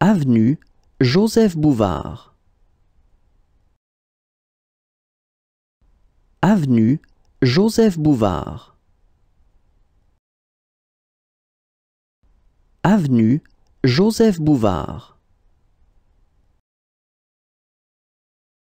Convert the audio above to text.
Avenue Joseph Bouvard Avenue Joseph Bouvard Avenue Joseph Bouvard